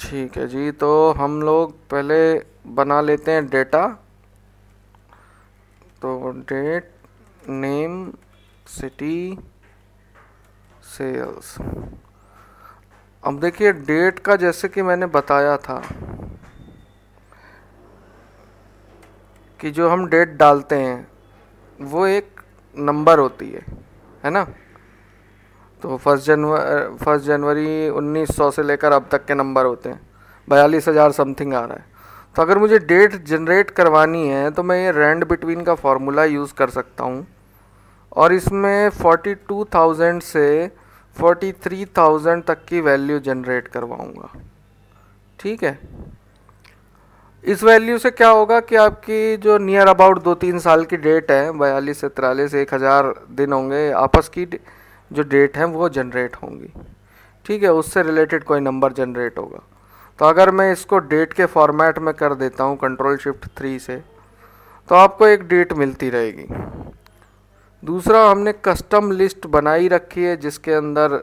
ठीक है जी तो हम लोग पहले बना लेते हैं डेटा तो डेट नेम सिटी सेल्स अब देखिए डेट का जैसे कि मैंने बताया था कि जो हम डेट डालते हैं वो एक नंबर होती है है ना तो फर्स्ट जनवरी फर्स्ट जनवरी 1900 से लेकर अब तक के नंबर होते हैं बयालीस हज़ार समथिंग आ रहा है तो अगर मुझे डेट जनरेट करवानी है तो मैं ये रेंड बिटवीन का फार्मूला यूज़ कर सकता हूँ और इसमें 42,000 से 43,000 तक की वैल्यू जनरेट करवाऊँगा ठीक है इस वैल्यू से क्या होगा कि आपकी जो नियर अबाउट दो तीन साल की डेट है बयालीस से तिरालीस एक हज़ार दिन होंगे आपस की जो डेट हैं वो जनरेट होंगी ठीक है उससे रिलेटेड कोई नंबर जनरेट होगा तो अगर मैं इसको डेट के फॉर्मेट में कर देता हूँ कंट्रोल शिफ्ट थ्री से तो आपको एक डेट मिलती रहेगी दूसरा हमने कस्टम लिस्ट बनाई रखी है जिसके अंदर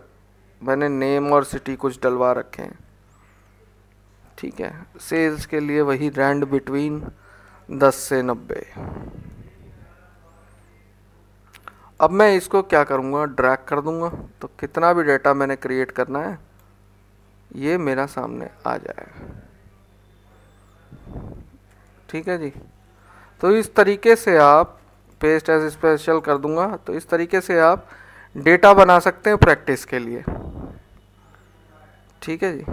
मैंने नेम और सिटी कुछ डलवा रखे हैं ठीक है सेल्स के लिए वही रैंड बिटवीन दस से नब्बे अब मैं इसको क्या करूँगा ड्रैग कर दूँगा तो कितना भी डेटा मैंने क्रिएट करना है ये मेरा सामने आ जाएगा ठीक है जी तो इस तरीके से आप पेस्ट एज स्पेशल कर दूंगा तो इस तरीके से आप डेटा बना सकते हैं प्रैक्टिस के लिए ठीक है जी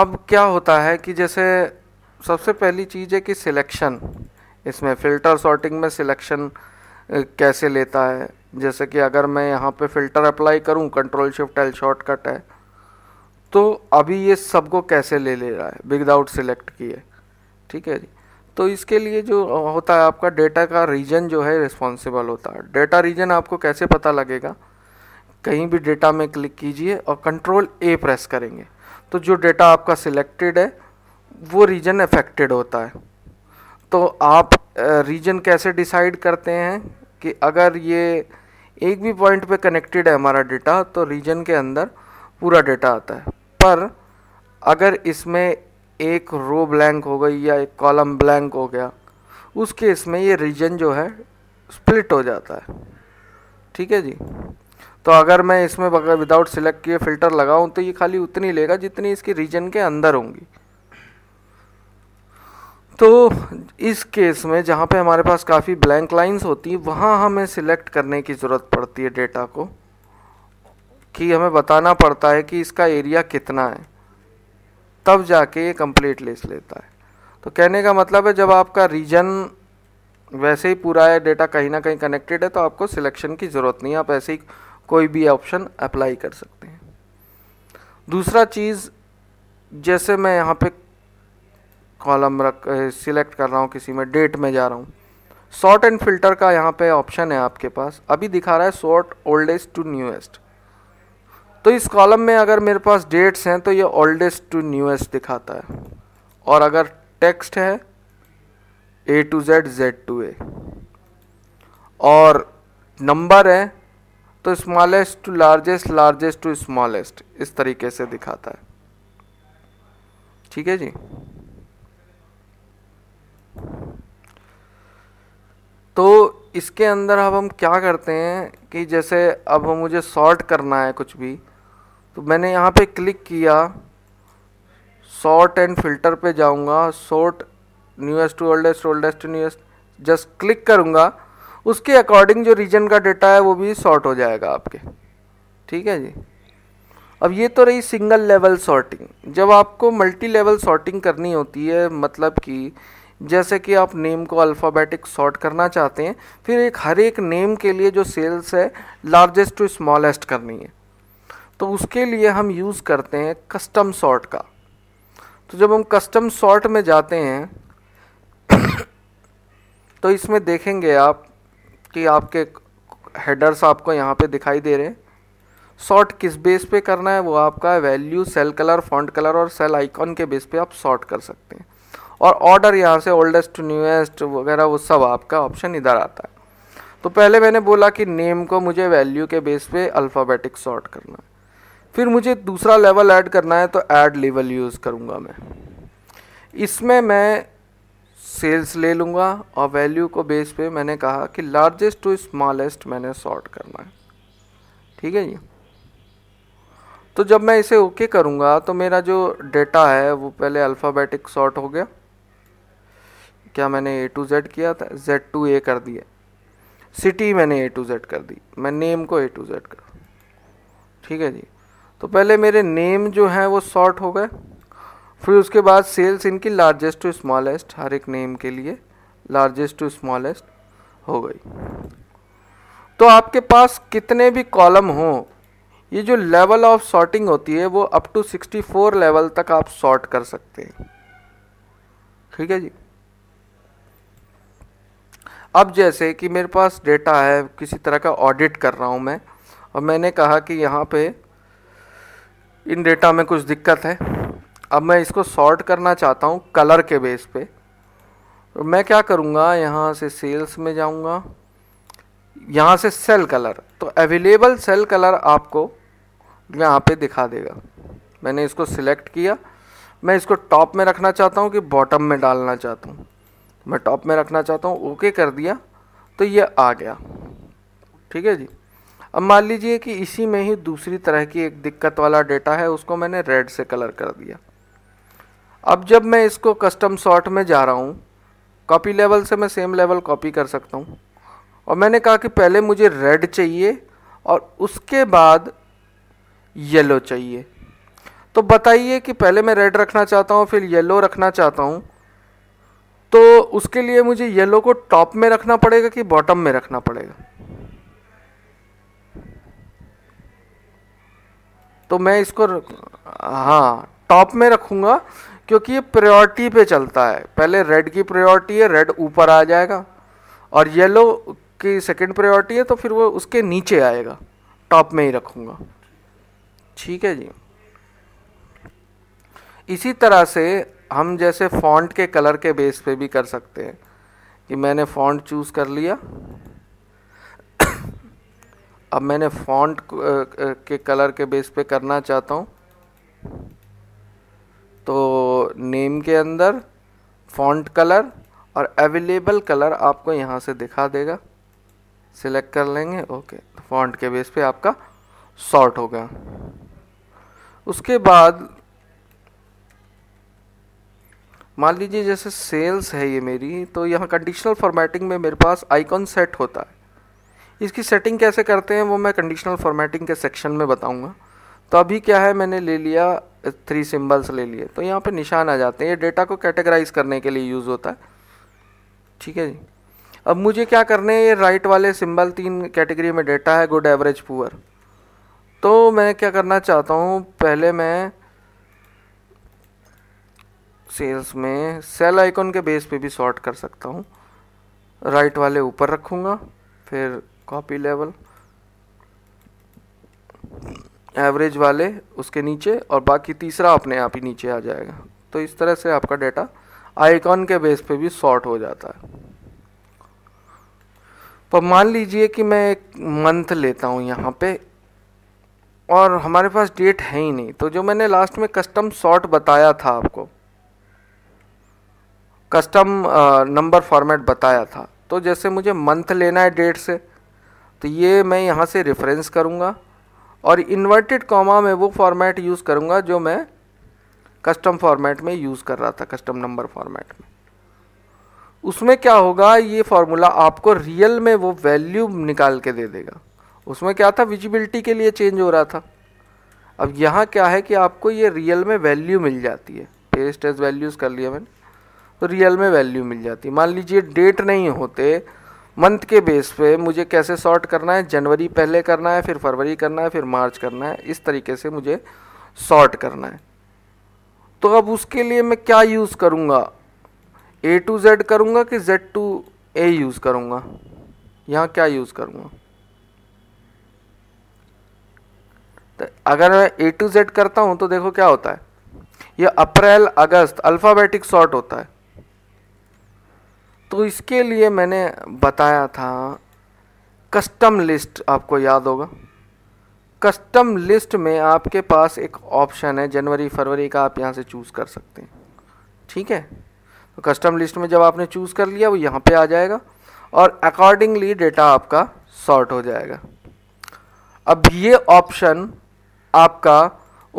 अब क्या होता है कि जैसे सबसे पहली चीज़ है कि सिलेक्शन इसमें फ़िल्टर सॉर्टिंग में सिलेक्शन कैसे लेता है जैसे कि अगर मैं यहाँ पे फ़िल्टर अप्लाई करूँ कंट्रोल शिफ्ट एल शॉर्टकट है तो अभी ये सबको कैसे ले ले रहा है विदाउट सिलेक्ट किए ठीक है जी तो इसके लिए जो होता है आपका डेटा का रीजन जो है रिस्पॉन्सिबल होता है डेटा रीजन आपको कैसे पता लगेगा कहीं भी डेटा में क्लिक कीजिए और कंट्रोल ए प्रेस करेंगे तो जो डेटा आपका सिलेक्टेड है वो रीजन अफेक्टेड होता है तो आप रीजन कैसे डिसाइड करते हैं कि अगर ये एक भी पॉइंट पे कनेक्टेड है हमारा डेटा तो रीजन के अंदर पूरा डेटा आता है पर अगर इसमें एक रो ब्लैंक हो गई या एक कॉलम ब्लैंक हो गया उस केस में ये रीजन जो है स्प्लिट हो जाता है ठीक है जी तो अगर मैं इसमें विदाउट सिलेक्ट किए फ़िल्टर लगाऊं तो ये खाली उतनी लेगा जितनी इसकी रीजन के अंदर होंगी तो इस केस में जहाँ पे हमारे पास काफ़ी ब्लैंक लाइंस होती हैं वहाँ हमें सिलेक्ट करने की ज़रूरत पड़ती है डेटा को कि हमें बताना पड़ता है कि इसका एरिया कितना है तब जाके ये कंप्लीट लिस्ट लेता है तो कहने का मतलब है जब आपका रीजन वैसे ही पूरा है डेटा कहीं ना कहीं कनेक्टेड है तो आपको सिलेक्शन की ज़रूरत नहीं है आप ऐसे ही कोई भी ऑप्शन अप्लाई कर सकते हैं दूसरा चीज़ जैसे मैं यहाँ पे कॉलम रख सिलेक्ट कर रहा हूँ किसी में डेट में जा रहा हूँ सॉर्ट एंड फिल्टर का यहाँ पे ऑप्शन है आपके पास अभी दिखा रहा है सॉर्ट ओल्डेस्ट टू न्यूएस्ट तो इस कॉलम में अगर मेरे पास डेट्स हैं तो ये ओल्डेस्ट टू न्यूएस्ट दिखाता है और अगर टेक्स्ट है A to Z Z to A और नंबर है तो smallest to largest largest to smallest इस तरीके से दिखाता है ठीक है जी तो इसके अंदर अब हम क्या करते हैं कि जैसे अब मुझे सॉर्ट करना है कुछ भी तो मैंने यहाँ पे क्लिक किया सॉर्ट एंड फिल्टर पे जाऊँगा sort newest to oldest oldest to newest just click करूँगा उसके अकॉर्डिंग जो रीजन का डेटा है वो भी सॉर्ट हो जाएगा आपके ठीक है जी अब ये तो रही सिंगल लेवल सॉर्टिंग जब आपको मल्टी लेवल सॉर्टिंग करनी होती है मतलब कि जैसे कि आप नेम को अल्फ़ाबेटिक सॉर्ट करना चाहते हैं फिर एक हर एक नेम के लिए जो सेल्स है लार्जेस्ट टू स्मॉलेस्ट करनी है तो उसके लिए हम यूज़ करते हैं कस्टम सॉर्ट का तो जब हम कस्टम सॉर्ट में जाते हैं तो इसमें देखेंगे आप कि आपके हेडर्स आपको यहाँ पे दिखाई दे रहे हैं सॉर्ट किस बेस पे करना है वो आपका value cell colour font colour और सेल आइकॉन के बेस पे आप सॉर्ट कर सकते हैं और ऑर्डर यहाँ से ओल्डेस्ट टू न्यूएस्ट वगैरह वो सब आपका ऑप्शन इधर आता है तो पहले मैंने बोला कि नेम को मुझे वैल्यू के बेस पे अल्फ़ाबेटिक सॉर्ट करना है फिर मुझे दूसरा लेवल ऐड करना है तो ऐड लेवल यूज़ करूँगा मैं इसमें मैं सेल्स ले लूँगा और वैल्यू को बेस पे मैंने कहा कि लार्जेस्ट टू स्मॉलेस्ट मैंने सॉर्ट करना है ठीक है जी तो जब मैं इसे ओके okay करूँगा तो मेरा जो डेटा है वो पहले अल्फ़ाबेटिक सॉर्ट हो गया क्या मैंने ए टू जेड किया था जेड टू ए कर दिया सिटी मैंने ए टू जेड कर दी मैं नेम को ए टू जेड कर ठीक है जी तो पहले मेरे नेम जो हैं वो शॉर्ट हो गए फिर उसके बाद सेल्स इनकी लार्जेस्ट टू स्मॉलेस्ट हर एक नेम के लिए लार्जेस्ट टू स्मॉलेस्ट हो गई तो आपके पास कितने भी कॉलम हों ये जो लेवल ऑफ सॉर्टिंग होती है वो अप टू 64 लेवल तक आप सॉर्ट कर सकते हैं ठीक है जी अब जैसे कि मेरे पास डेटा है किसी तरह का ऑडिट कर रहा हूँ मैं और मैंने कहा कि यहाँ पे इन डेटा में कुछ दिक्कत है अब मैं इसको सॉर्ट करना चाहता हूँ कलर के बेस पे तो मैं क्या करूँगा यहाँ से सेल्स में जाऊँगा यहाँ से सेल कलर तो अवेलेबल सेल कलर आपको यहाँ पे दिखा देगा मैंने इसको सिलेक्ट किया मैं इसको टॉप में रखना चाहता हूँ कि बॉटम में डालना चाहता हूँ मैं टॉप में रखना चाहता हूँ ओके कर दिया तो ये आ गया ठीक है जी अब मान लीजिए कि इसी में ही दूसरी तरह की एक दिक्कत वाला डेटा है उसको मैंने रेड से कलर कर दिया अब जब मैं इसको कस्टम शॉर्ट में जा रहा हूँ कॉपी लेवल से मैं सेम लेवल कॉपी कर सकता हूँ और मैंने कहा कि पहले मुझे रेड चाहिए और उसके बाद येलो चाहिए तो बताइए कि पहले मैं रेड रखना चाहता हूँ फिर येलो रखना चाहता हूँ तो उसके लिए मुझे येलो को टॉप में रखना पड़ेगा कि बॉटम में रखना पड़ेगा तो मैं इसको हाँ टॉप में रखूँगा क्योंकि ये प्रायोरिटी पे चलता है पहले रेड की प्रायोरिटी है रेड ऊपर आ जाएगा और येलो की सेकंड प्रायोरिटी है तो फिर वो उसके नीचे आएगा टॉप में ही रखूँगा ठीक है जी इसी तरह से हम जैसे फॉन्ट के कलर के बेस पे भी कर सकते हैं कि मैंने फॉन्ट चूज़ कर लिया अब मैंने फॉन्ट के कलर के बेस पे करना चाहता हूँ तो नेम के अंदर फॉन्ट कलर और अवेलेबल कलर आपको यहाँ से दिखा देगा सिलेक्ट कर लेंगे ओके फॉन्ट तो के बेस पे आपका शॉर्ट हो गया उसके बाद मान लीजिए जैसे सेल्स है ये मेरी तो यहाँ कंडीशनल फॉर्मेटिंग में मेरे पास आइकॉन सेट होता है इसकी सेटिंग कैसे करते हैं वो मैं कंडीशनल फॉर्मेटिंग के सेक्शन में बताऊँगा तो अभी क्या है मैंने ले लिया थ्री सिंबल्स ले लिए तो यहाँ पे निशान आ जाते हैं ये डेटा को कैटेगराइज करने के लिए यूज़ होता है ठीक है जी अब मुझे क्या करने है ये राइट वाले सिंबल तीन कैटेगरी में डेटा है गुड एवरेज पुअर तो मैं क्या करना चाहता हूँ पहले मैं सेल्स में सेल आइकॉन के बेस पे भी सॉर्ट कर सकता हूँ राइट वाले ऊपर रखूँगा फिर कॉपी लेवल एवरेज वाले उसके नीचे और बाकी तीसरा अपने आप ही नीचे आ जाएगा तो इस तरह से आपका डेटा आइकॉन के बेस पे भी सॉर्ट हो जाता है पर तो मान लीजिए कि मैं एक मंथ लेता हूँ यहाँ पे और हमारे पास डेट है ही नहीं तो जो मैंने लास्ट में कस्टम सॉर्ट बताया था आपको कस्टम नंबर फॉर्मेट बताया था तो जैसे मुझे मंथ लेना है डेट से तो ये मैं यहाँ से रेफरेंस करूँगा और इन्वर्टेड कॉमा में वो फॉर्मेट यूज़ करूँगा जो मैं कस्टम फॉर्मेट में यूज़ कर रहा था कस्टम नंबर फॉर्मेट में उसमें क्या होगा ये फार्मूला आपको रियल में वो वैल्यू निकाल के दे देगा उसमें क्या था विजिबिलिटी के लिए चेंज हो रहा था अब यहाँ क्या है कि आपको ये रियल में वैल्यू मिल जाती है पेस्ट एज वैल्यूज़ कर लिया मैंने तो रियल में वैल्यू मिल जाती मान लीजिए डेट नहीं होते मंथ के बेस पे मुझे कैसे सॉर्ट करना है जनवरी पहले करना है फिर फरवरी करना है फिर मार्च करना है इस तरीके से मुझे सॉर्ट करना है तो अब उसके लिए मैं क्या यूज़ करूँगा ए टू जेड करूँगा कि जेड टू ए यूज़ करूँगा यहाँ क्या यूज़ करूँगा तो अगर मैं ए टू जेड करता हूँ तो देखो क्या होता है यह अप्रैल अगस्त अल्फ़ाबेटिक सॉर्ट होता है तो इसके लिए मैंने बताया था कस्टम लिस्ट आपको याद होगा कस्टम लिस्ट में आपके पास एक ऑप्शन है जनवरी फरवरी का आप यहाँ से चूज़ कर सकते हैं ठीक है तो कस्टम लिस्ट में जब आपने चूज़ कर लिया वो यहाँ पे आ जाएगा और अकॉर्डिंगली डेटा आपका सॉर्ट हो जाएगा अब ये ऑप्शन आपका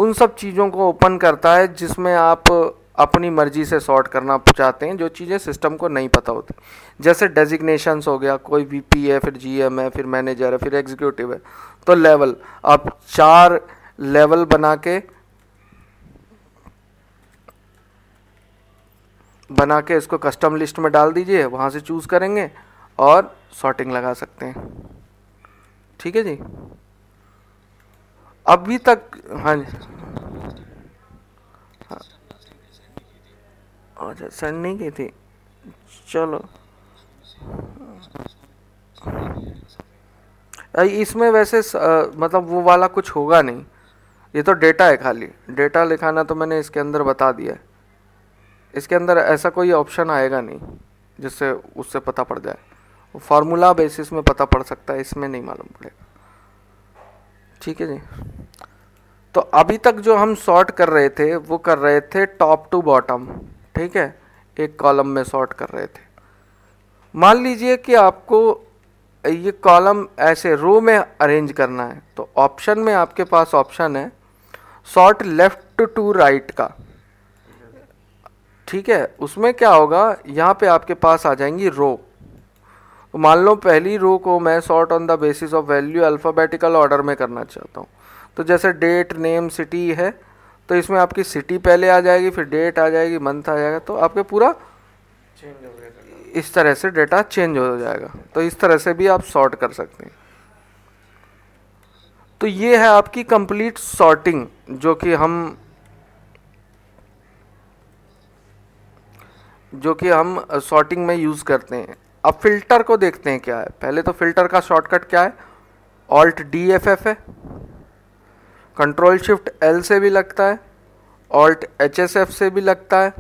उन सब चीज़ों को ओपन करता है जिसमें आप अपनी मर्जी से सॉर्ट करना चाहते हैं जो चीज़ें सिस्टम को नहीं पता होती जैसे डेजिग्नेशंस हो गया कोई वी पी है फिर जी है फिर मैनेजर है फिर एग्जीक्यूटिव है तो लेवल आप चार लेवल बना के बना के इसको कस्टम लिस्ट में डाल दीजिए वहाँ से चूज़ करेंगे और सॉर्टिंग लगा सकते हैं ठीक है जी अभी तक हाँ जी अच्छा सर नहीं गए थे चलो इसमें वैसे आ, मतलब वो वाला कुछ होगा नहीं ये तो डेटा है खाली डेटा लिखाना तो मैंने इसके अंदर बता दिया है इसके अंदर ऐसा कोई ऑप्शन आएगा नहीं जिससे उससे पता पड़ जाए फार्मूला बेसिस में पता पड़ सकता है इसमें नहीं मालूम पड़ेगा ठीक है जी तो अभी तक जो हम सॉर्ट कर रहे थे वो कर रहे थे टॉप टू बॉटम ठीक है एक कॉलम में सॉर्ट कर रहे थे मान लीजिए कि आपको ये कॉलम ऐसे रो में अरेंज करना है तो ऑप्शन में आपके पास ऑप्शन है सॉर्ट लेफ़्ट टू राइट का ठीक है उसमें क्या होगा यहाँ पे आपके पास आ जाएंगी रो तो मान लो पहली रो को मैं sort on the basis of value alphabetical order में करना चाहता हूँ तो जैसे डेट नेम सिटी है तो इसमें आपकी सिटी पहले आ जाएगी फिर डेट आ जाएगी मंथ आ जाएगा तो आपके पूरा इस तरह से डेटा चेंज हो जाएगा तो इस तरह से भी आप सॉर्ट कर सकते हैं तो ये है आपकी कंप्लीट सॉर्टिंग जो कि हम जो कि हम सॉर्टिंग में यूज़ करते हैं अब फिल्टर को देखते हैं क्या है पहले तो फिल्टर का शॉर्टकट क्या है ऑल्ट डी एफ एफ है कंट्रोल शिफ्ट एल से भी लगता है ऑल्ट एच एस एफ से भी लगता है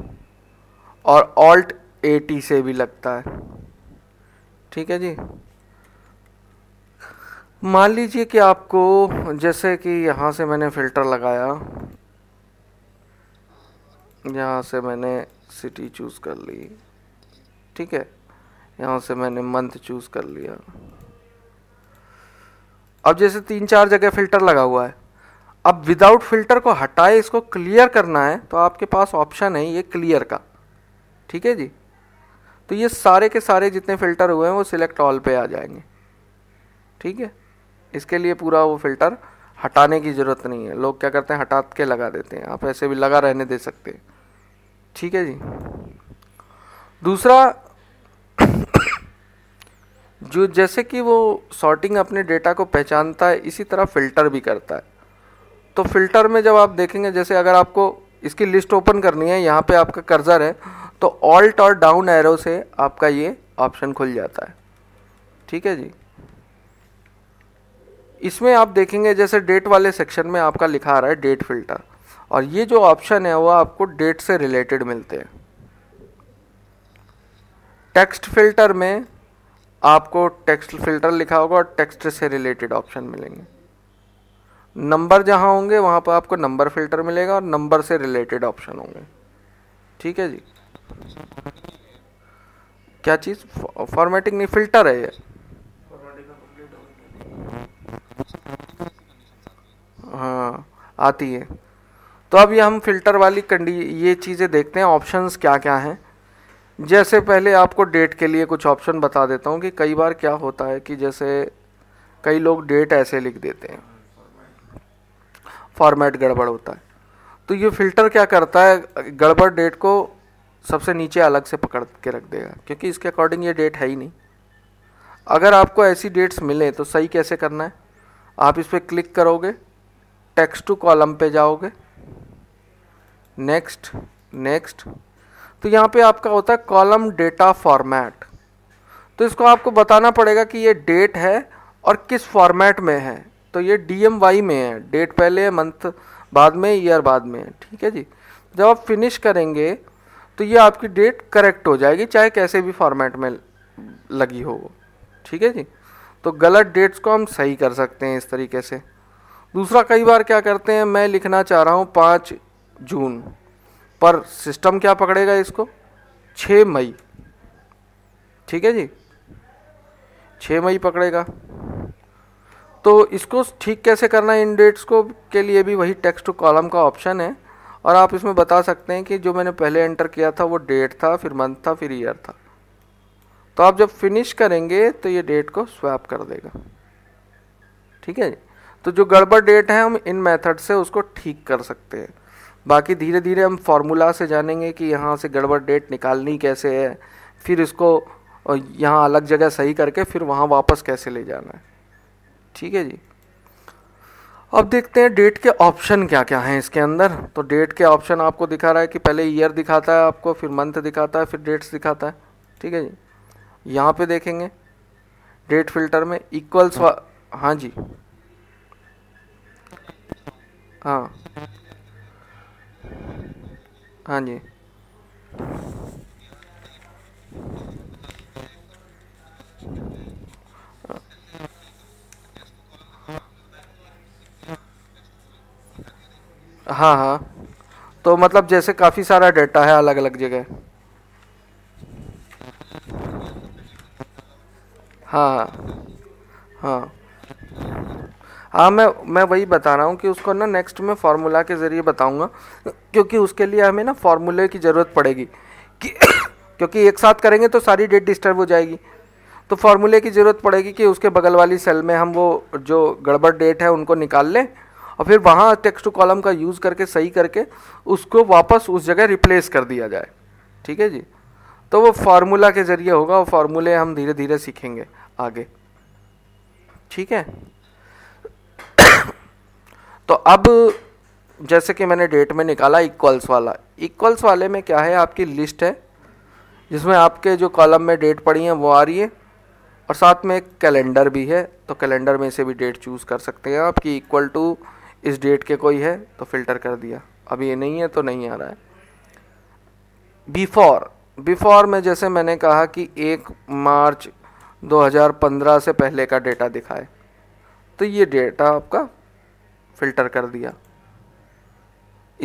और ऑल्ट ए टी से भी लगता है ठीक है जी मान लीजिए कि आपको जैसे कि यहाँ से मैंने फ़िल्टर लगाया यहाँ से मैंने सिटी चूज़ कर ली ठीक है यहाँ से मैंने मंथ चूज़ कर लिया अब जैसे तीन चार जगह फ़िल्टर लगा हुआ है अब विदाउट फिल्टर को हटाए इसको क्लियर करना है तो आपके पास ऑप्शन है ये क्लियर का ठीक है जी तो ये सारे के सारे जितने फ़िल्टर हुए हैं वो सिलेक्ट ऑल पे आ जाएंगे ठीक है इसके लिए पूरा वो फ़िल्टर हटाने की ज़रूरत नहीं है लोग क्या करते हैं हटा के लगा देते हैं आप ऐसे भी लगा रहने दे सकते हैं ठीक है जी दूसरा जो जैसे कि वो सॉर्टिंग अपने डेटा को पहचानता है इसी तरह फ़िल्टर भी करता है तो फ़िल्टर में जब आप देखेंगे जैसे अगर आपको इसकी लिस्ट ओपन करनी है यहाँ पे आपका कर्जर है तो ऑल्ट और डाउन एरो से आपका ये ऑप्शन खुल जाता है ठीक है जी इसमें आप देखेंगे जैसे डेट वाले सेक्शन में आपका लिखा आ रहा है डेट फिल्टर और ये जो ऑप्शन है वो आपको डेट से रिलेटेड मिलते हैं टेक्स्ट फिल्टर में आपको टेक्स्ट फिल्टर लिखा होगा और टेक्स्ट से रिलेटेड ऑप्शन मिलेंगे नंबर जहाँ होंगे वहाँ पर आपको नंबर फिल्टर मिलेगा और नंबर से रिलेटेड ऑप्शन होंगे ठीक है जी क्या चीज़ फॉर्मेटिंग नहीं फिल्टर है ये हाँ आती है तो अब ये हम फिल्टर वाली कंडी ये चीज़ें देखते हैं ऑप्शंस क्या क्या हैं जैसे पहले आपको डेट के लिए कुछ ऑप्शन बता देता हूँ कि कई बार क्या होता है कि जैसे कई लोग डेट ऐसे लिख देते हैं फॉर्मेट गड़बड़ होता है तो ये फ़िल्टर क्या करता है गड़बड़ डेट को सबसे नीचे अलग से पकड़ के रख देगा क्योंकि इसके अकॉर्डिंग ये डेट है ही नहीं अगर आपको ऐसी डेट्स मिलें तो सही कैसे करना है आप इस पर क्लिक करोगे टेक्स्ट टू कॉलम पे जाओगे नेक्स्ट नेक्स्ट तो यहाँ पे आपका होता है कॉलम डेटा फॉर्मेट तो इसको आपको बताना पड़ेगा कि ये डेट है और किस फॉर्मेट में है तो ये डी एम वाई में है डेट पहले है मंथ बाद में ईयर बाद में है ठीक है जी जब आप फिनिश करेंगे तो ये आपकी डेट करेक्ट हो जाएगी चाहे कैसे भी फॉर्मेट में लगी हो ठीक है जी तो गलत डेट्स को हम सही कर सकते हैं इस तरीके से दूसरा कई बार क्या करते हैं मैं लिखना चाह रहा हूँ पाँच जून पर सिस्टम क्या पकड़ेगा इसको छः मई ठीक है जी छः मई पकड़ेगा तो इसको ठीक कैसे करना है इन डेट्स को के लिए भी वही टेक्स्ट टू कॉलम का ऑप्शन है और आप इसमें बता सकते हैं कि जो मैंने पहले एंटर किया था वो डेट था फिर मंथ था फिर ईयर था तो आप जब फिनिश करेंगे तो ये डेट को स्वैप कर देगा ठीक है तो जो गड़बड़ डेट है हम इन मेथड से उसको ठीक कर सकते हैं बाकी धीरे धीरे हम फार्मूला से जानेंगे कि यहाँ से गड़बड़ डेट निकालनी कैसे है फिर इसको यहाँ अलग जगह सही करके फिर वहाँ वापस कैसे ले जाना है ठीक है जी अब देखते हैं डेट के ऑप्शन क्या क्या हैं इसके अंदर तो डेट के ऑप्शन आपको दिखा रहा है कि पहले ईयर दिखाता है आपको फिर मंथ दिखाता है फिर डेट्स दिखाता है ठीक है जी यहाँ पे देखेंगे डेट फिल्टर में इक्वल्स हाँ जी हाँ हाँ जी हाँ हाँ तो मतलब जैसे काफ़ी सारा डेटा है अलग अलग जगह हाँ, हाँ हाँ हाँ मैं मैं वही बता रहा हूँ कि उसको ना नेक्स्ट में फार्मूला के ज़रिए बताऊँगा क्योंकि उसके लिए हमें ना फार्मूले की ज़रूरत पड़ेगी कि क्योंकि एक साथ करेंगे तो सारी डेट डिस्टर्ब हो जाएगी तो फार्मूले की ज़रूरत पड़ेगी कि उसके बगल वाली सेल में हम वो जो गड़बड़ डेट है उनको निकाल लें और फिर वहाँ टेक्स्ट टू कॉलम का यूज़ करके सही करके उसको वापस उस जगह रिप्लेस कर दिया जाए ठीक है जी तो वो फार्मूला के ज़रिए होगा वो फार्मूले हम धीरे धीरे सीखेंगे आगे ठीक है तो अब जैसे कि मैंने डेट में निकाला इक्वल्स वाला इक्वल्स वाले में क्या है आपकी लिस्ट है जिसमें आपके जो कॉलम में डेट पड़ी हैं वो आ रही है और साथ में एक कैलेंडर भी है तो कैलेंडर में से भी डेट चूज़ कर सकते हैं आपकी इक्वल टू इस डेट के कोई है तो फिल्टर कर दिया अब ये नहीं है तो नहीं आ रहा है बिफोर बिफोर में जैसे मैंने कहा कि एक मार्च 2015 से पहले का डेटा दिखाए तो ये डेटा आपका फिल्टर कर दिया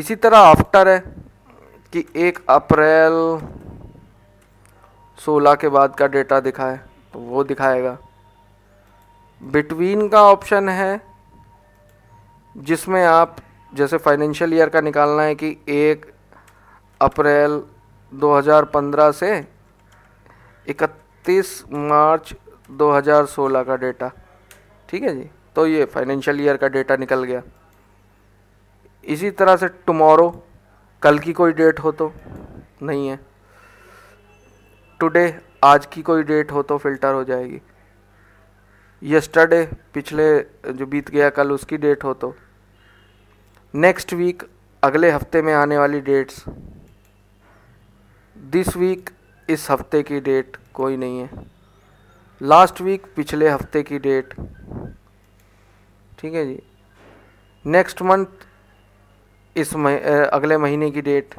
इसी तरह आफ्टर है कि एक अप्रैल 16 के बाद का डेटा दिखाए तो वो दिखाएगा बिटवीन का ऑप्शन है जिसमें आप जैसे फाइनेंशियल ईयर का निकालना है कि एक अप्रैल 2015 से 31 मार्च 2016 का डेटा ठीक है जी तो ये फाइनेंशियल ईयर का डेटा निकल गया इसी तरह से टुमारो कल की कोई डेट हो तो नहीं है टुडे आज की कोई डेट हो तो फिल्टर हो जाएगी यस्टरडे पिछले जो बीत गया कल उसकी डेट हो तो नेक्स्ट वीक अगले हफ्ते में आने वाली डेट्स दिस वीक इस हफ्ते की डेट कोई नहीं है लास्ट वीक पिछले हफ्ते की डेट ठीक है जी नेक्स्ट मंथ इस मह, अगले महीने की डेट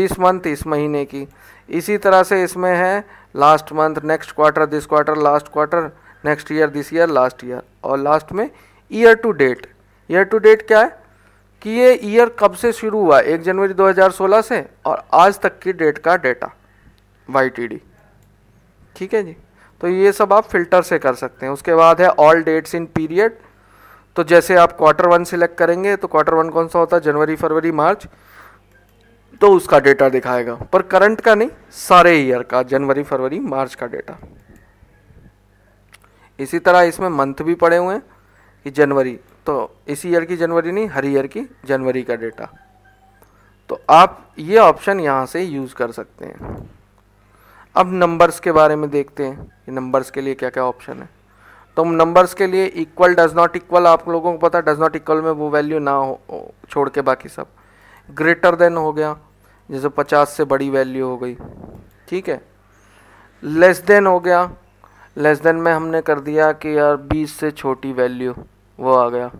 दिस मंथ इस महीने की इसी तरह से इसमें है last month next quarter this quarter last quarter next year this year last year और लास्ट में year to date year to date क्या है कि ये ईयर कब से शुरू हुआ एक जनवरी 2016 से और आज तक की डेट का डेटा वाई ठीक है जी तो ये सब आप फिल्टर से कर सकते हैं उसके बाद है ऑल डेट्स इन पीरियड तो जैसे आप क्वार्टर वन सिलेक्ट करेंगे तो क्वार्टर वन कौन सा होता है जनवरी फरवरी मार्च तो उसका डेटा दिखाएगा पर करंट का नहीं सारे ईयर का जनवरी फरवरी मार्च का डेटा इसी तरह इसमें मंथ भी पड़े हुए हैं कि जनवरी तो इसी ईयर की जनवरी नहीं हर ईयर की जनवरी का डेटा तो आप ये ऑप्शन यहाँ से यूज़ कर सकते हैं अब नंबर्स के बारे में देखते हैं कि नंबर्स के लिए क्या क्या ऑप्शन है तो नंबर्स के लिए इक्वल डज नॉट इक्वल आप लोगों को पता डज नॉट इक्वल में वो वैल्यू ना हो छोड़ के बाकी सब ग्रेटर देन हो गया जैसे पचास से बड़ी वैल्यू हो गई ठीक है लेस देन हो गया लेस देन में हमने कर दिया कि यार बीस से छोटी वैल्यू वो आ गया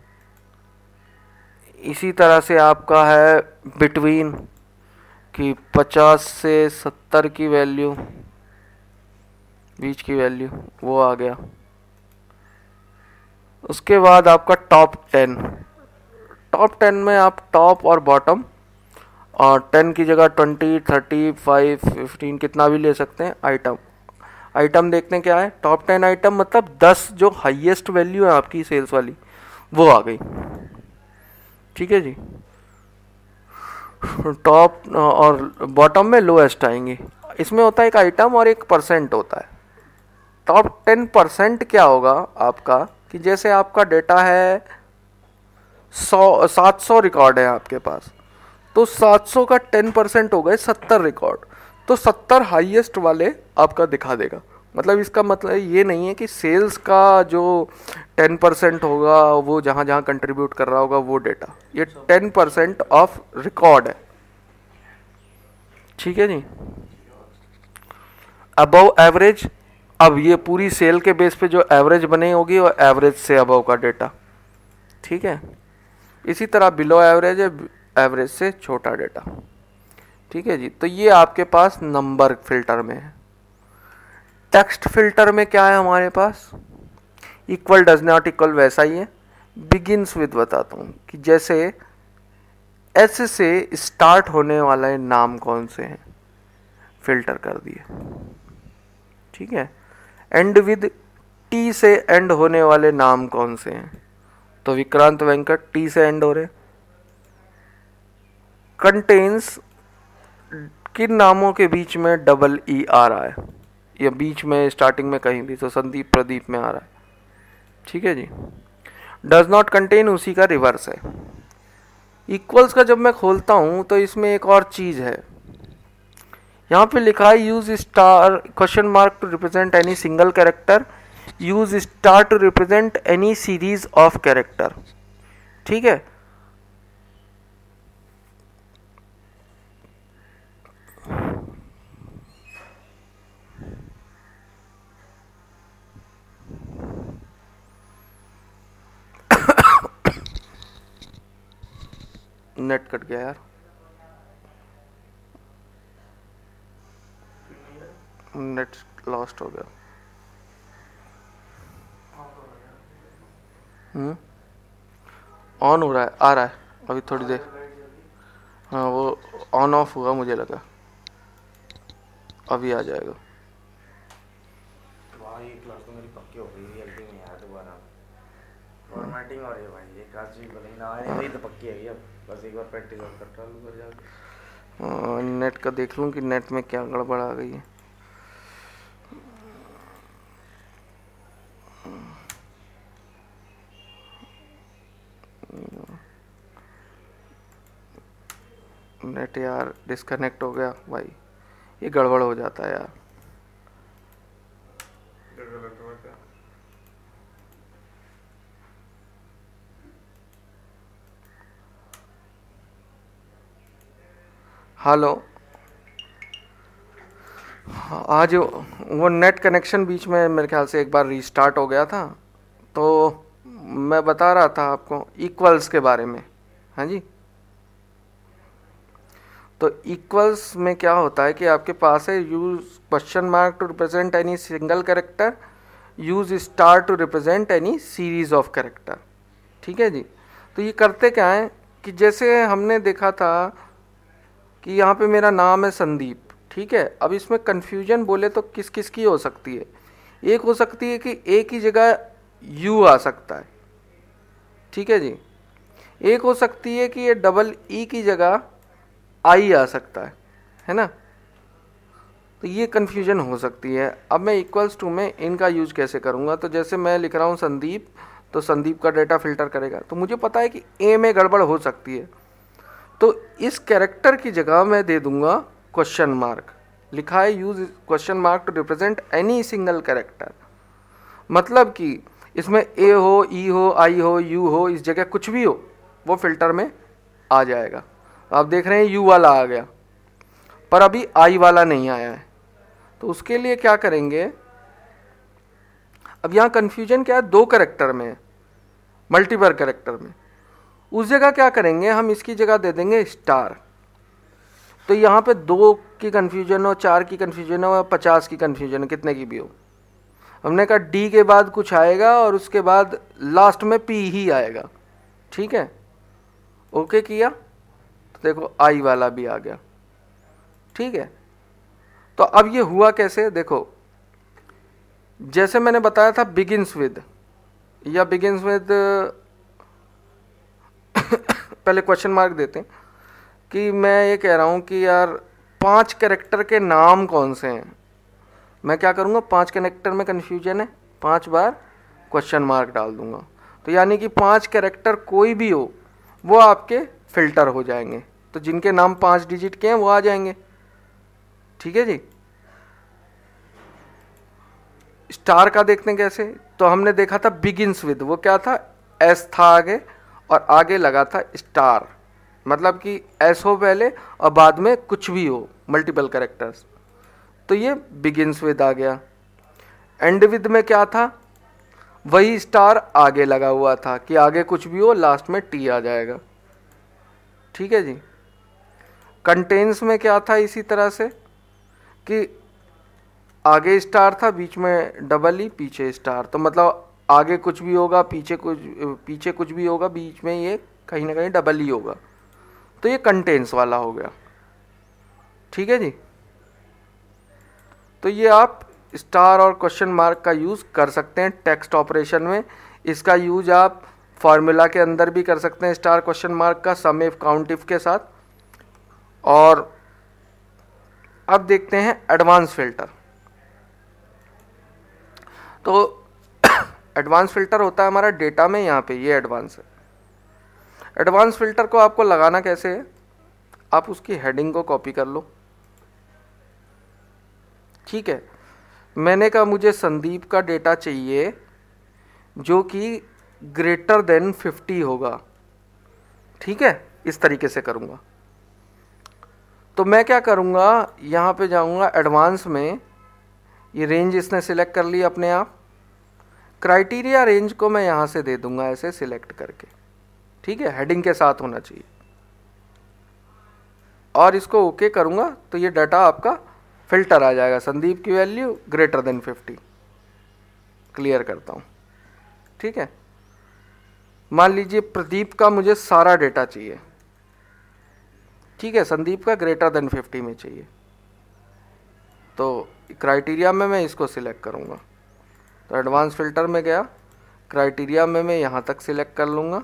इसी तरह से आपका है बिटवीन कि पचास से सत्तर की वैल्यू बीच की वैल्यू वो आ गया उसके बाद आपका टॉप टेन टॉप टेन में आप टॉप और बॉटम और टेन की जगह ट्वेंटी थर्टी फाइव फिफ्टीन कितना भी ले सकते हैं आइटम आइटम देखते हैं क्या है टॉप टेन आइटम मतलब दस जो हाईएस्ट वैल्यू है आपकी सेल्स वाली वो आ गई ठीक है जी टॉप और बॉटम में लोएस्ट आएंगे इसमें होता है एक आइटम और एक परसेंट होता है टॉप टेन परसेंट क्या होगा आपका कि जैसे आपका डेटा है सौ सात सौ रिकॉर्ड है आपके पास तो 700 का 10 परसेंट हो गए 70 रिकॉर्ड तो 70 हाईएस्ट वाले आपका दिखा देगा मतलब इसका मतलब ये नहीं है कि सेल्स का जो 10 परसेंट होगा वो जहाँ जहाँ कंट्रीब्यूट कर रहा होगा वो डेटा ये 10 परसेंट ऑफ रिकॉर्ड है ठीक है जी अबव एवरेज अब ये पूरी सेल के बेस पे जो एवरेज बनी होगी वो एवरेज से अबव का डेटा ठीक है इसी तरह बिलो एवरेज है एवरेज से छोटा डेटा ठीक है जी तो ये आपके पास नंबर फिल्टर में है टेक्स्ट फिल्टर में क्या है हमारे पास इक्वल डज नॉट इक्वल वैसा ही है बिगिनस विद बताता हूँ कि जैसे एस से स्टार्ट होने वाला है नाम कौन से हैं फिल्टर कर दिए ठीक है एंड विद टी से एंड होने वाले नाम कौन से हैं तो विक्रांत वेंकट टी से एंड हो रहे हैं कंटेन्स किन नामों के बीच में डबल ई e आ रहा है या बीच में स्टार्टिंग में कहीं भी तो संदीप प्रदीप में आ रहा है ठीक है जी डज नॉट कंटेन उसी का रिवर्स है इक्वल्स का जब मैं खोलता हूँ तो इसमें एक और चीज़ है यहाँ पे लिखा है use star question mark to represent any single character use star to represent any series of character ठीक है नेट कट गया यार नेट लॉस्ट हो गया हम्म ऑन हो रहा है आ रहा है अभी थोड़ी देर हाँ वो ऑन ऑफ हुआ मुझे लगा अभी आ जाएगा तो भाई क्लास तो मेरी पक्की हो गई है जल्दी में आ दोबारा फॉर्मेटिंग और ये भाई ये काज भी बनी ना आए नहीं तो पक्की है अब बस एक बार प्रैक्टिस और कर ट्राई कर जाओ नेट का देख लूँ कि नेट में क्या गड़बड़ आ गई है नेट यार डिस्कनेक्ट हो गया भाई ये गड़बड़ हो जाता है यार हेलो आज वो नेट कनेक्शन बीच में मेरे ख्याल से एक बार रीस्टार्ट हो गया था तो मैं बता रहा था आपको इक्वल्स के बारे में हाँ जी तो इक्वल्स में क्या होता है कि आपके पास है use question mark to represent any single character use star to represent any series of character ठीक है जी तो ये करते क्या है कि जैसे हमने देखा था कि यहाँ पे मेरा नाम है संदीप ठीक है अब इसमें कन्फ्यूजन बोले तो किस किस की हो सकती है एक हो सकती है कि एक ही जगह यू आ सकता है ठीक है जी एक हो सकती है कि ये डबल ई e की जगह आई आ सकता है है ना तो ये कन्फ्यूजन हो सकती है अब मैं इक्वल्स टू में इनका यूज कैसे करूँगा तो जैसे मैं लिख रहा हूँ संदीप तो संदीप का डाटा फिल्टर करेगा तो मुझे पता है कि ए में गड़बड़ हो सकती है तो इस कैरेक्टर की जगह मैं दे दूंगा क्वेश्चन मार्क लिखा है use question mark to represent any single character मतलब कि इसमें ए हो ई e हो आई हो यू हो इस जगह कुछ भी हो वो फिल्टर में आ जाएगा आप देख रहे हैं यू वाला आ गया पर अभी आई वाला नहीं आया है तो उसके लिए क्या करेंगे अब यहाँ कन्फ्यूजन क्या है दो करेक्टर में मल्टीपल करेक्टर में उस जगह क्या करेंगे हम इसकी जगह दे देंगे स्टार तो यहाँ पे दो की कन्फ्यूजन हो चार की कन्फ्यूजन हो या पचास की कन्फ्यूजन कितने की भी हो हमने कहा डी के बाद कुछ आएगा और उसके बाद लास्ट में पी ही आएगा ठीक है ओके किया तो देखो आई वाला भी आ गया ठीक है तो अब ये हुआ कैसे देखो जैसे मैंने बताया था बिगिनस विद या बिगिनस विद पहले क्वेश्चन मार्क देते हैं कि मैं ये कह रहा हूँ कि यार पांच कैरेक्टर के नाम कौन से हैं मैं क्या करूँगा पांच कैरेक्टर में कन्फ्यूजन है पांच बार क्वेश्चन मार्क डाल दूँगा तो यानी कि पांच कैरेक्टर कोई भी हो वो आपके फिल्टर हो जाएंगे तो जिनके नाम पांच डिजिट के हैं वो आ जाएंगे ठीक है जी स्टार का देखते हैं कैसे तो हमने देखा था बिगिन विद वो क्या था एस था आगे और आगे लगा था स्टार मतलब कि एस हो पहले और बाद में कुछ भी हो मल्टीपल करेक्टर्स तो ये बिगिनस विद आ गया एंड विद में क्या था वही स्टार आगे लगा हुआ था कि आगे कुछ भी हो लास्ट में टी आ जाएगा ठीक है जी कंटेंस में क्या था इसी तरह से कि आगे स्टार था बीच में डबल ही e, पीछे स्टार तो मतलब आगे कुछ भी होगा पीछे कुछ पीछे कुछ भी होगा बीच में ये कहीं ना कहीं डबल ही होगा तो ये कंटेंस वाला हो गया ठीक है जी तो ये आप स्टार और क्वेश्चन मार्क का यूज़ कर सकते हैं टेक्स्ट ऑपरेशन में इसका यूज आप फार्मूला के अंदर भी कर सकते हैं स्टार क्वेश्चन मार्क का सम इफ काउंट इफ के साथ और अब देखते हैं एडवांस फिल्टर तो एडवांस फिल्टर होता है हमारा डेटा में यहाँ पे ये एडवांस है एडवांस फिल्टर को आपको लगाना कैसे है आप उसकी हेडिंग को कॉपी कर लो ठीक है मैंने कहा मुझे संदीप का डेटा चाहिए जो कि ग्रेटर देन 50 होगा ठीक है इस तरीके से करूँगा तो मैं क्या करूँगा यहाँ पे जाऊँगा एडवांस में ये रेंज इसने सिलेक्ट कर ली अपने आप क्राइटेरिया रेंज को मैं यहाँ से दे दूंगा ऐसे सिलेक्ट करके ठीक है हेडिंग के साथ होना चाहिए और इसको ओके okay करूंगा तो ये डाटा आपका फिल्टर आ जाएगा संदीप की वैल्यू ग्रेटर देन 50 क्लियर करता हूँ ठीक है मान लीजिए प्रदीप का मुझे सारा डाटा चाहिए ठीक है संदीप का ग्रेटर देन 50 में चाहिए तो क्राइटेरिया में मैं इसको सिलेक्ट करूंगा तो एडवांस फिल्टर में गया क्राइटेरिया में मैं यहाँ तक सिलेक्ट कर लूँगा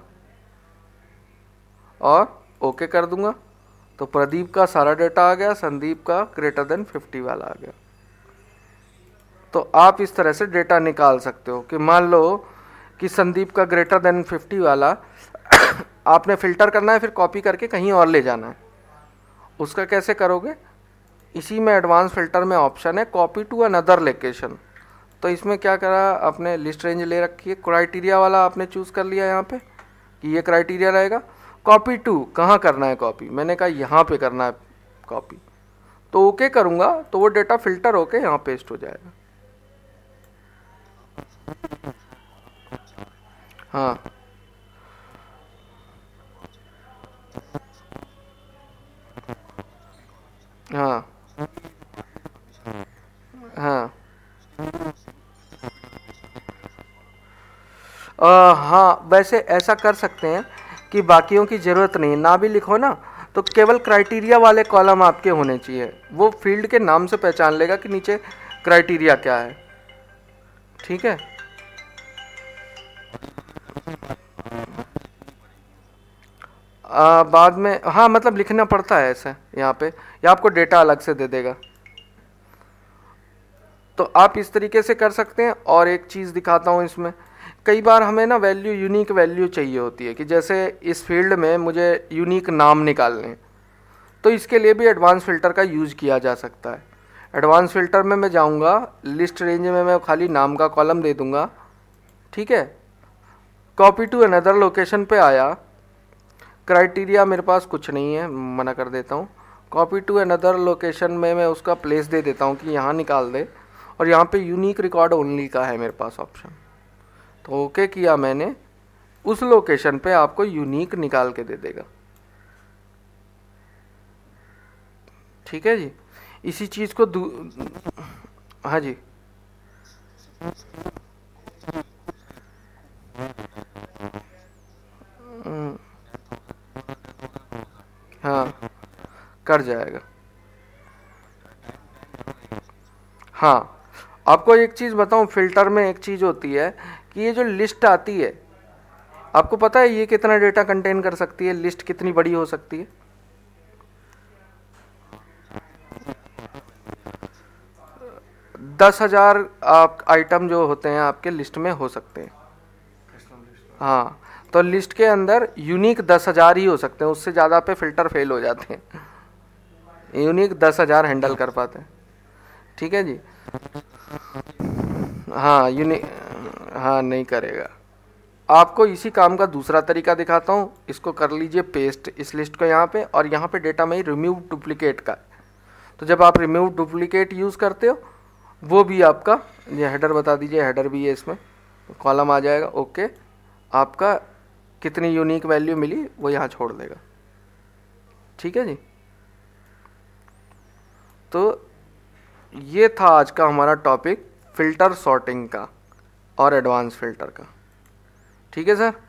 और ओके कर दूँगा तो प्रदीप का सारा डेटा आ गया संदीप का ग्रेटर देन फिफ्टी वाला आ गया तो आप इस तरह से डेटा निकाल सकते हो कि मान लो कि संदीप का ग्रेटर देन फिफ्टी वाला आपने फ़िल्टर करना है फिर कॉपी करके कहीं और ले जाना है उसका कैसे करोगे इसी में एडवांस फिल्टर में ऑप्शन है कॉपी टू अनदर लोकेशन तो इसमें क्या करा आपने लिस्ट रेंज ले रखी है क्राइटेरिया वाला आपने चूज़ कर लिया यहाँ पे कि ये क्राइटेरिया रहेगा कॉपी टू कहाँ करना है कॉपी मैंने कहा यहाँ पे करना है कॉपी तो ओके करूँगा तो वो डेटा फिल्टर होके यहाँ पेस्ट हो जाएगा हाँ आ, हाँ वैसे ऐसा कर सकते हैं कि बाकियों की ज़रूरत नहीं ना भी लिखो ना तो केवल क्राइटेरिया वाले कॉलम आपके होने चाहिए वो फील्ड के नाम से पहचान लेगा कि नीचे क्राइटेरिया क्या है ठीक है आ, बाद में हाँ मतलब लिखना पड़ता है ऐसे यहाँ पे या आपको डेटा अलग से दे देगा तो आप इस तरीके से कर सकते हैं और एक चीज़ दिखाता हूँ इसमें कई बार हमें ना वैल्यू यूनिक वैल्यू चाहिए होती है कि जैसे इस फील्ड में मुझे यूनिक नाम निकालने तो इसके लिए भी एडवांस फ़िल्टर का यूज़ किया जा सकता है एडवांस फ़िल्टर में मैं जाऊंगा लिस्ट रेंज में मैं खाली नाम का कॉलम दे दूंगा ठीक है कॉपी टू अनदर लोकेशन पे आया क्राइटेरिया मेरे पास कुछ नहीं है मना कर देता हूँ कॉपी टू अनदर लोकेशन में मैं उसका प्लेस दे देता हूँ कि यहाँ निकाल दे और यहाँ पे यूनिक रिकॉर्ड ओनली का है मेरे पास ऑप्शन तो ओके किया मैंने उस लोकेशन पे आपको यूनिक निकाल के दे देगा ठीक है जी इसी चीज़ को हाँ जी हम्म। हाँ कर जाएगा हाँ आपको एक चीज़ बताऊं फिल्टर में एक चीज़ होती है कि ये जो लिस्ट आती है आपको पता है ये कितना डेटा कंटेन कर सकती है लिस्ट कितनी बड़ी हो सकती है दस हजार आप आइटम जो होते हैं आपके लिस्ट में हो सकते हैं हाँ तो लिस्ट के अंदर यूनिक दस हजार ही हो सकते हैं उससे ज़्यादा पे फिल्टर फेल हो जाते हैं यूनिक दस हजार हैंडल कर पाते हैं ठीक है जी हाँ यूनिक हाँ नहीं करेगा आपको इसी काम का दूसरा तरीका दिखाता हूँ इसको कर लीजिए पेस्ट इस लिस्ट को यहाँ पे और यहाँ पे डेटा में रिम्यूव डुप्लीकेट का तो जब आप रिम्यूव डुप्लीकेट यूज़ करते हो वो भी आपका ये हेडर बता दीजिए हेडर भी है इसमें कॉलम आ जाएगा ओके आपका कितनी यूनिक वैल्यू मिली वो यहाँ छोड़ देगा ठीक है जी तो ये था आज का हमारा टॉपिक फ़िल्टर सॉर्टिंग का और एडवांस फिल्टर का ठीक है सर